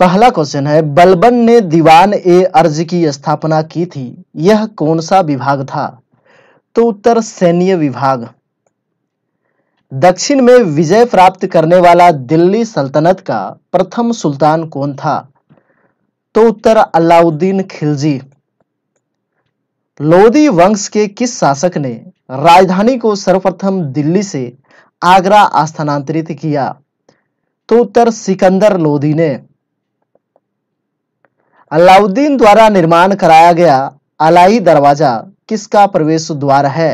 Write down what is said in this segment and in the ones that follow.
पहला क्वेश्चन है बलबन ने दीवान ए अर्ज की स्थापना की थी यह कौन सा विभाग था तो उत्तर सैन्य विभाग दक्षिण में विजय प्राप्त करने वाला दिल्ली सल्तनत का प्रथम सुल्तान कौन था तो उत्तर अलाउद्दीन खिलजी लोदी वंश के किस शासक ने राजधानी को सर्वप्रथम दिल्ली से आगरा स्थानांतरित किया तो उत्तर सिकंदर लोदी ने अलाउद्दीन द्वारा निर्माण कराया गया अलाई दरवाजा किसका प्रवेश द्वार है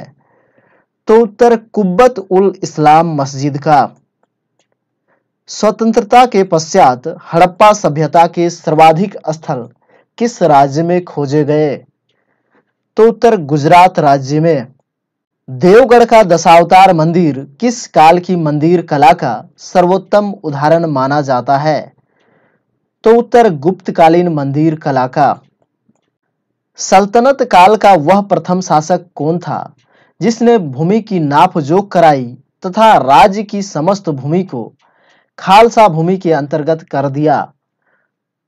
तो उत्तर कुब्बत उल इस्लाम मस्जिद का स्वतंत्रता के पश्चात हड़प्पा सभ्यता के सर्वाधिक स्थल किस राज्य में खोजे गए तो उत्तर गुजरात राज्य में देवगढ़ का दशावतार मंदिर किस काल की मंदिर कला का सर्वोत्तम उदाहरण माना जाता है तो उत्तर गुप्तकालीन मंदिर कला का सल्तनत काल का वह प्रथम शासक कौन था जिसने भूमि की नापजोक कराई तथा राज्य की समस्त भूमि को खालसा भूमि के अंतर्गत कर दिया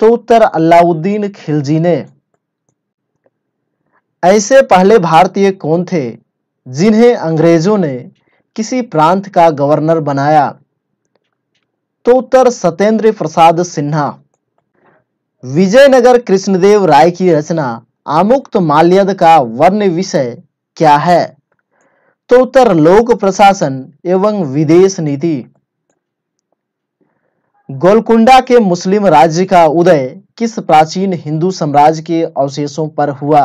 तो उत्तर अलाउद्दीन खिलजी ने ऐसे पहले भारतीय कौन थे जिन्हें अंग्रेजों ने किसी प्रांत का गवर्नर बनाया तो उत्तर सत्येंद्र प्रसाद सिन्हा विजयनगर कृष्णदेव राय की रचना आमुक्त माल्यद का वर्ण विषय क्या है तो उत्तर लोक प्रशासन एवं विदेश नीति गोलकुंडा के मुस्लिम राज्य का उदय किस प्राचीन हिंदू साम्राज्य के अवशेषों पर हुआ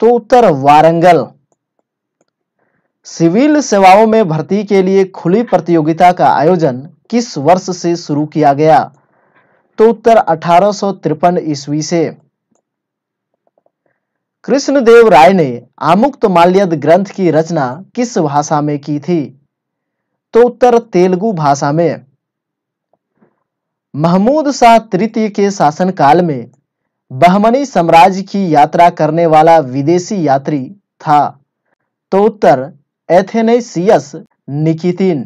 तो उत्तर वारंगल सिविल सेवाओं में भर्ती के लिए खुली प्रतियोगिता का आयोजन किस वर्ष से शुरू किया गया तो उत्तर अठारह ईस्वी से कृष्णदेव राय ने आमुक्त माल्यद ग्रंथ की रचना किस भाषा में की थी तो उत्तर तेलुगु भाषा में महमूद शाह तृतीय के शासनकाल में बहमनी साम्राज्य की यात्रा करने वाला विदेशी यात्री था तो उत्तर एथेनेसियस निकितिन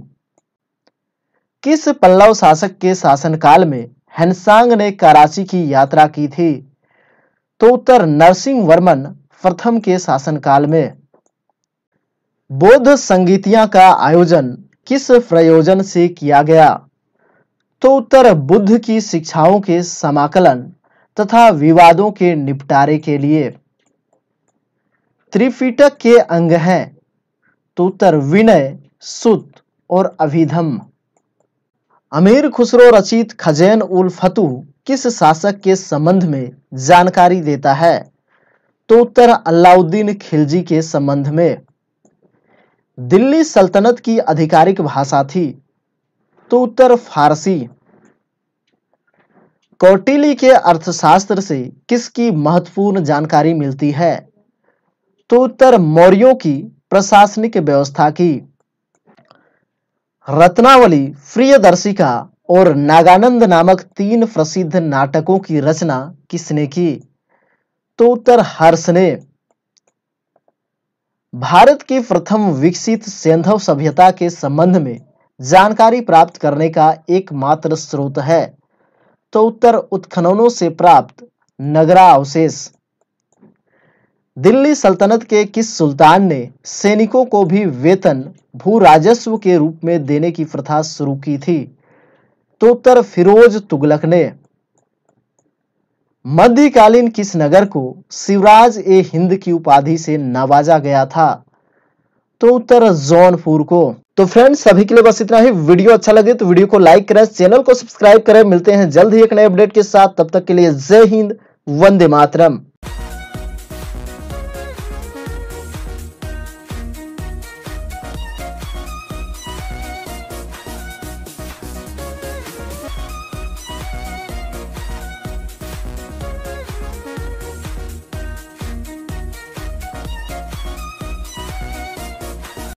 किस पल्लव शासक के शासनकाल में हेनसांग ने काराची की यात्रा की थी तो उत्तर नरसिंह वर्मन प्रथम के शासनकाल में बौद्ध संगीतिया का आयोजन किस प्रयोजन से किया गया तो उत्तर बुद्ध की शिक्षाओं के समाकलन तथा विवादों के निपटारे के लिए त्रिपिटक के अंग हैं तो उत्तर विनय सुत और अभिधम अमीर खुसरो रचित खजैन उल फतु किस शासक के संबंध में जानकारी देता है तो उत्तर अलाउद्दीन खिलजी के संबंध में दिल्ली सल्तनत की आधिकारिक भाषा थी तो उत्तर फारसी कौटिली के अर्थशास्त्र से किसकी महत्वपूर्ण जानकारी मिलती है तो उत्तर मौर्यों की प्रशासनिक व्यवस्था की रत्नावली प्रिय दर्शिका और नागानंद नामक तीन प्रसिद्ध नाटकों की रचना किसने की तो उत्तर हर्ष ने भारत की प्रथम विकसित सैंधव सभ्यता के संबंध में जानकारी प्राप्त करने का एकमात्र स्रोत है तो उत्तर उत्खननों से प्राप्त नगरा अवशेष दिल्ली सल्तनत के किस सुल्तान ने सैनिकों को भी वेतन भू राजस्व के रूप में देने की प्रथा शुरू की थी तो उत्तर फिरोज तुगलक ने मध्यकालीन किस नगर को शिवराज ए हिंद की उपाधि से नवाजा गया था तो उत्तर जौनपुर को तो फ्रेंड्स सभी के लिए बस इतना ही वीडियो अच्छा लगे तो वीडियो को लाइक करें चैनल को सब्सक्राइब करें मिलते हैं जल्द ही एक नए अपडेट के साथ तब तक के लिए जय हिंद वंदे मातरम